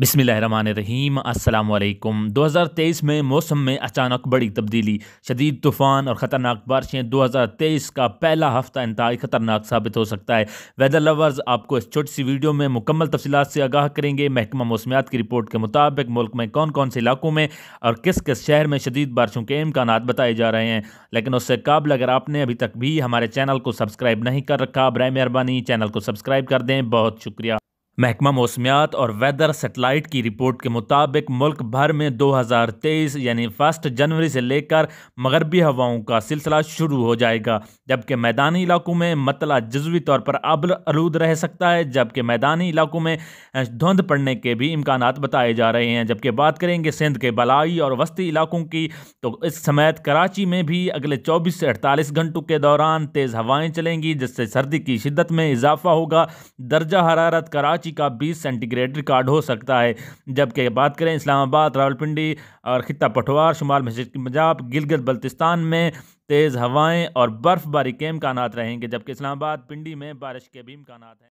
बिसमीम वालेकुम 2023 में मौसम में अचानक बड़ी तब्दीली शदीद तूफ़ान और ख़तरनाक बारिशें 2023 का पहला हफ्ता इंतहाई ख़तरनाक साबित हो सकता है वेदर लवर्स आपको इस छोटी सी वीडियो में मुकम्मल तफसीत से आगाह करेंगे महकमा मौसमियात की रिपोर्ट के मुताबिक मुल्क में कौन कौन से इलाकों में और किस किस शहर में शदीद बारिशों के इम्कान बताए जा रहे हैं लेकिन उससे काबिल अगर आपने अभी तक भी हमारे चैनल को सब्सक्राइब नहीं कर रखा बर मेहरबानी चैनल को सब्सक्राइब कर दें बहुत शुक्रिया महकमा मौसमियात और वेदर सेटेलाइट की रिपोर्ट के मुताबिक मुल्क भर में 2023 यानी फर्स्ट जनवरी से लेकर मगरबी हवाओं का सिलसिला शुरू हो जाएगा जबकि मैदानी इलाकों में मतला जजवी तौर पर अबल आलूद रह सकता है जबकि मैदानी इलाकों में धुंध पड़ने के भी इम्कान बताए जा रहे हैं जबकि बात करेंगे सिंध के बलाई और वस्ती इलाकों की तो इस समेत कराची में भी अगले चौबीस से अड़तालीस घंटों के दौरान तेज़ हवाएँ चलेंगी जिससे सर्दी की शिदत में इजाफा होगा दर्जा हरारत कराची कराची का बीस सेंटीग्रेड रिकॉर्ड हो सकता है जबकि बात करें इस्लामाबाद रावलपिंडी और खिता पठवार शुमाल पंजाब गिलगित बल्तिस्तान में तेज़ हवाएँ और बर्फ़बारी के इम्कान रहेंगे जबकि इस्लामाबाद पिंडी में बारिश के भी इम्कान हैं